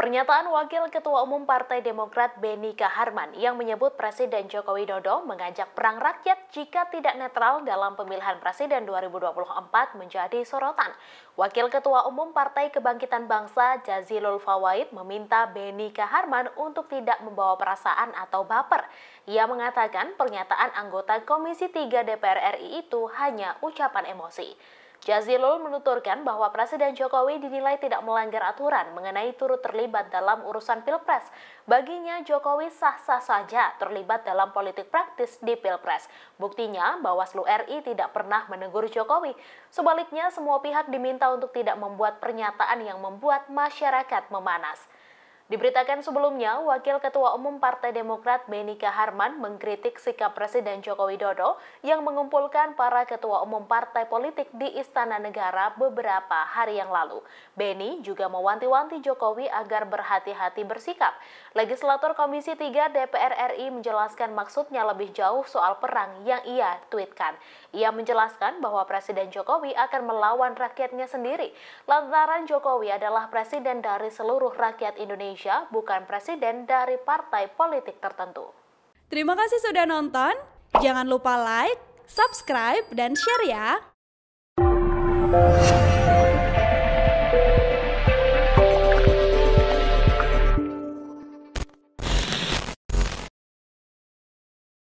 Pernyataan Wakil Ketua Umum Partai Demokrat Beni Kaharman yang menyebut Presiden Joko Widodo mengajak perang rakyat jika tidak netral dalam pemilihan Presiden 2024 menjadi sorotan. Wakil Ketua Umum Partai Kebangkitan Bangsa Jazilul Fawait meminta Beni Kaharman untuk tidak membawa perasaan atau baper. Ia mengatakan pernyataan anggota Komisi 3 DPR RI itu hanya ucapan emosi. Jazilul menuturkan bahwa Presiden Jokowi dinilai tidak melanggar aturan mengenai turut terlibat dalam urusan Pilpres. Baginya, Jokowi sah-sah saja terlibat dalam politik praktis di Pilpres. Buktinya, Bawaslu RI tidak pernah menegur Jokowi. Sebaliknya, semua pihak diminta untuk tidak membuat pernyataan yang membuat masyarakat memanas. Diberitakan sebelumnya, Wakil Ketua Umum Partai Demokrat Benika Harman mengkritik sikap Presiden Joko Widodo yang mengumpulkan para ketua umum partai politik di Istana Negara beberapa hari yang lalu. Beni juga mewanti-wanti Jokowi agar berhati-hati bersikap. Legislator Komisi 3 DPR RI menjelaskan maksudnya lebih jauh soal perang yang ia tweetkan. Ia menjelaskan bahwa Presiden Jokowi akan melawan rakyatnya sendiri. Lantaran Jokowi adalah presiden dari seluruh rakyat Indonesia Indonesia, bukan presiden dari partai politik tertentu. Terima kasih sudah nonton. Jangan lupa like, subscribe, dan share ya.